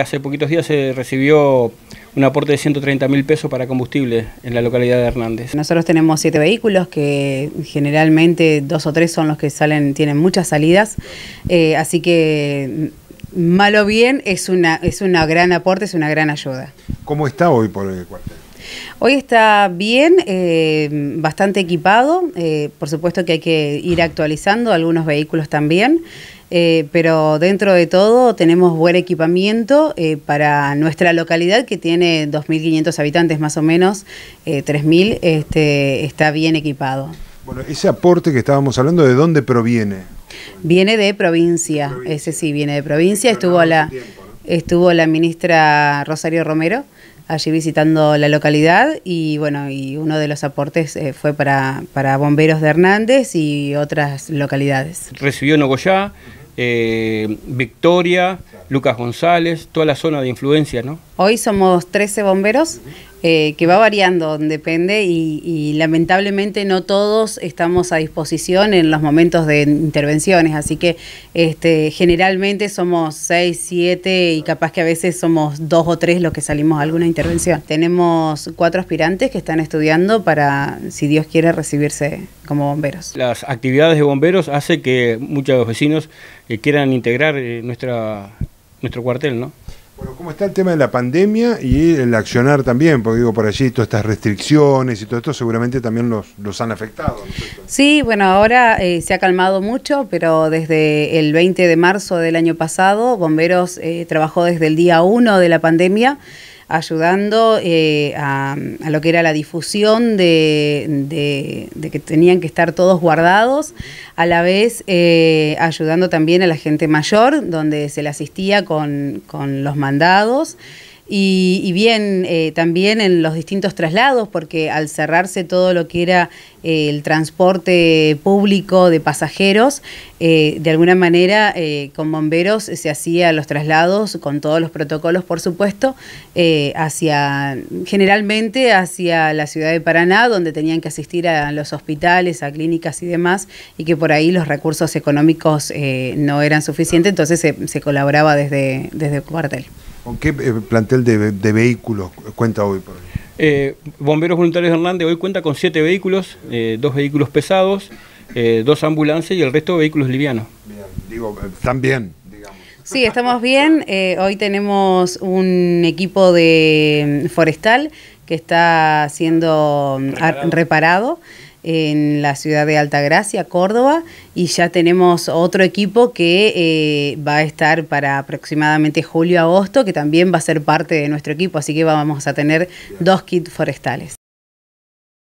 Hace poquitos días se recibió un aporte de 130 mil pesos para combustible en la localidad de Hernández. Nosotros tenemos siete vehículos que generalmente dos o tres son los que salen, tienen muchas salidas, eh, así que malo bien es una es gran aporte, es una gran ayuda. ¿Cómo está hoy por el cuartel? Hoy está bien, eh, bastante equipado. Eh, por supuesto que hay que ir actualizando algunos vehículos también. Eh, pero dentro de todo tenemos buen equipamiento para nuestra localidad que tiene 2.500 habitantes más o menos, 3.000, este, está bien equipado. Bueno, ese aporte que estábamos hablando, ¿de dónde proviene? Viene de provincia, ese sí, viene de provincia, estuvo la, estuvo la ministra Rosario Romero allí visitando la localidad y bueno, y uno de los aportes eh, fue para, para, bomberos de Hernández y otras localidades. Recibió Nogoyá, eh, Victoria, Lucas González, toda la zona de influencia, ¿no? Hoy somos 13 bomberos, eh, que va variando, depende, y, lamentablemente no todos estamos a disposición en los momentos de intervenciones, así que este, generalmente somos 6, 7 y capaz que a veces somos 2 o 3 los que salimos a alguna intervención. Tenemos cuatro aspirantes que están estudiando para, si Dios quiere, recibirse como bomberos. Las actividades de bomberos hace que muchos vecinos eh, quieran integrar eh, nuestra nuestro cuartel, ¿no? Bueno, ¿cómo está el tema de la pandemia y el accionar también? Porque digo, por allí todas estas restricciones y todo esto seguramente también los, los han afectado. Sí, bueno, ahora eh, se ha calmado mucho, pero desde el 20 de marzo del año pasado, Bomberos eh, trabajó desde el día 1 de la pandemia ayudando eh, a, lo que era la difusión de, que tenían que estar todos guardados, a la vez eh, ayudando también a la gente mayor, donde se le asistía con, con los mandados. Y, bien, eh, también en los distintos traslados, porque al cerrarse todo lo que era eh, el transporte público de pasajeros, eh, de alguna manera con bomberos se hacían los traslados con todos los protocolos, por supuesto, hacia generalmente hacia la ciudad de Paraná, donde tenían que asistir a los hospitales, a clínicas y demás, y que por ahí los recursos económicos no eran suficientes, entonces se, colaboraba desde, desde el cuartel. ¿Con qué eh, plantel de, vehículos cuenta hoy? Por eh, Bomberos Voluntarios Hernández hoy cuenta con siete vehículos, eh, dos vehículos pesados, dos ambulancias y el resto vehículos livianos. digo, están bien. Sí, estamos bien. hoy tenemos un equipo de mm, forestal que está siendo mm, reparado en la ciudad de Altagracia, Córdoba, y ya tenemos otro equipo que eh, va a estar para aproximadamente julio-agosto, que también va a ser parte de nuestro equipo, así que vamos a tener dos kits forestales.